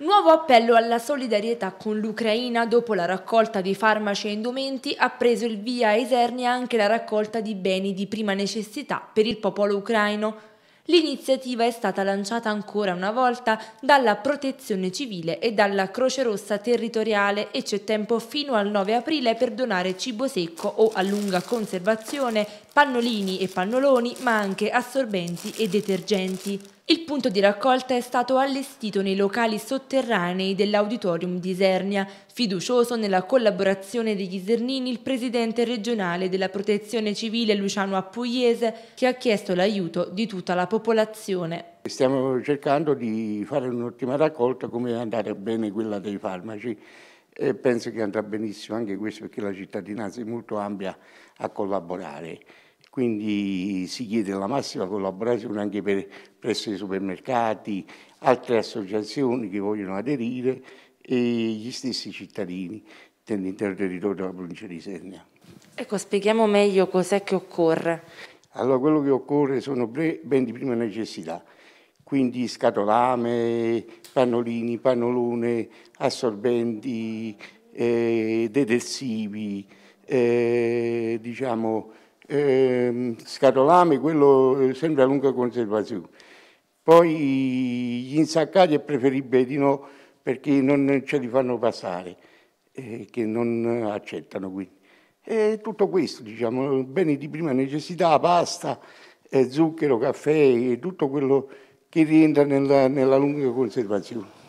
Nuovo appello alla solidarietà con l'Ucraina dopo la raccolta di farmaci e indumenti ha preso il via a Isernia anche la raccolta di beni di prima necessità per il popolo ucraino. L'iniziativa è stata lanciata ancora una volta dalla Protezione Civile e dalla Croce Rossa Territoriale e c'è tempo fino al 9 aprile per donare cibo secco o a lunga conservazione, pannolini e pannoloni, ma anche assorbenti e detergenti. Il punto di raccolta è stato allestito nei locali sotterranei dell'Auditorium di Isernia. Fiducioso nella collaborazione degli Isernini, il presidente regionale della Protezione Civile Luciano Appugliese, che ha chiesto l'aiuto di tutta la popolazione popolazione. Stiamo cercando di fare un'ottima raccolta come è andata bene quella dei farmaci e penso che andrà benissimo anche questo perché la cittadinanza è molto ampia a collaborare. Quindi si chiede la massima collaborazione anche per, presso i supermercati, altre associazioni che vogliono aderire e gli stessi cittadini dell'intero territorio della provincia di Senia. Ecco, spieghiamo meglio cos'è che occorre. Allora quello che occorre sono ben di prima necessità, quindi scatolame, pannolini, pannolone, assorbenti, eh, detersivi, eh, diciamo, eh, scatolame, quello eh, sempre a lunga conservazione. Poi gli insaccati è preferibile di no perché non ce li fanno passare, eh, che non accettano quindi. E tutto questo, diciamo, beni di prima necessità, pasta, zucchero, caffè, tutto quello che rientra nella, nella lunga conservazione.